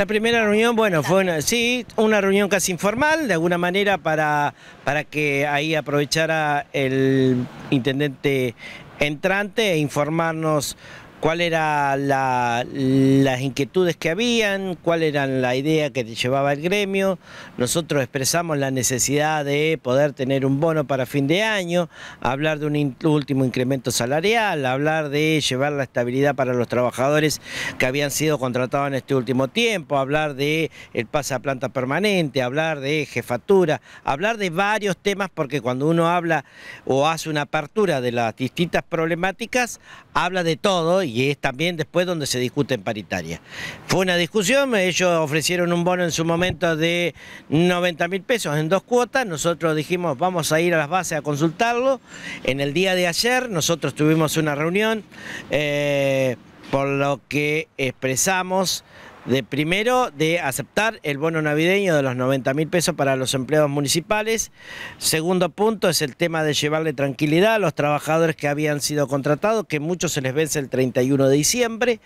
La primera reunión, bueno, fue una, sí, una reunión casi informal, de alguna manera, para, para que ahí aprovechara el intendente entrante e informarnos cuáles eran las inquietudes que habían, cuál era la idea que llevaba el gremio. Nosotros expresamos la necesidad de poder tener un bono para fin de año, hablar de un último incremento salarial, hablar de llevar la estabilidad para los trabajadores que habían sido contratados en este último tiempo, hablar de el pase a planta permanente, hablar de jefatura, hablar de varios temas porque cuando uno habla o hace una apertura de las distintas problemáticas, habla de todo y es también después donde se discute en paritaria. Fue una discusión, ellos ofrecieron un bono en su momento de 90 mil pesos en dos cuotas, nosotros dijimos vamos a ir a las bases a consultarlo. En el día de ayer nosotros tuvimos una reunión, eh, por lo que expresamos de primero de aceptar el bono navideño de los 90 mil pesos para los empleados municipales. Segundo punto es el tema de llevarle tranquilidad a los trabajadores que habían sido contratados, que muchos se les vence el 31 de diciembre.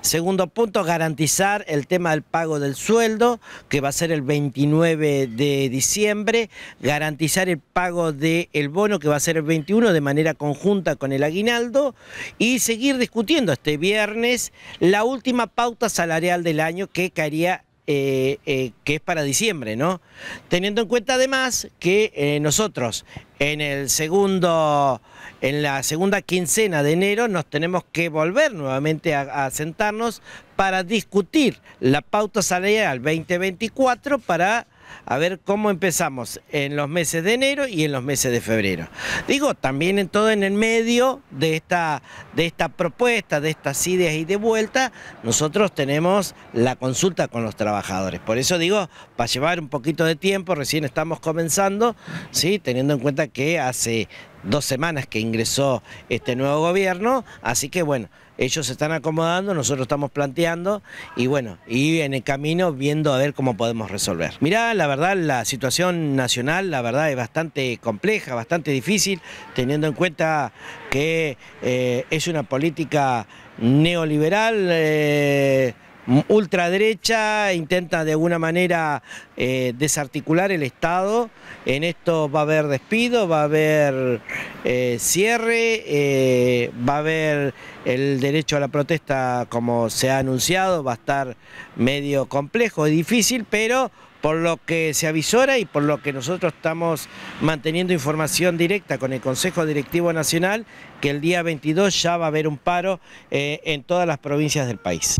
Segundo punto, garantizar el tema del pago del sueldo, que va a ser el 29 de diciembre. Garantizar el pago del bono, que va a ser el 21 de manera conjunta con el aguinaldo. Y seguir discutiendo este viernes la última pauta salarial de año que caería eh, eh, que es para diciembre, ¿no? Teniendo en cuenta además que eh, nosotros en el segundo, en la segunda quincena de enero nos tenemos que volver nuevamente a sentarnos para discutir la pauta salarial 2024 para a ver cómo empezamos en los meses de enero y en los meses de febrero. Digo, también en todo en el medio de esta, de esta propuesta, de estas ideas y de vuelta, nosotros tenemos la consulta con los trabajadores. Por eso digo, para llevar un poquito de tiempo, recién estamos comenzando, ¿sí? teniendo en cuenta que hace dos semanas que ingresó este nuevo gobierno, así que bueno, ellos se están acomodando, nosotros estamos planteando y bueno, y en el camino viendo a ver cómo podemos resolver. Mirá, la verdad, la situación nacional, la verdad, es bastante compleja, bastante difícil, teniendo en cuenta que eh, es una política neoliberal. Eh, ultraderecha, intenta de alguna manera eh, desarticular el Estado. En esto va a haber despido, va a haber eh, cierre, eh, va a haber el derecho a la protesta como se ha anunciado, va a estar medio complejo y difícil, pero por lo que se avisora y por lo que nosotros estamos manteniendo información directa con el Consejo Directivo Nacional, que el día 22 ya va a haber un paro en todas las provincias del país.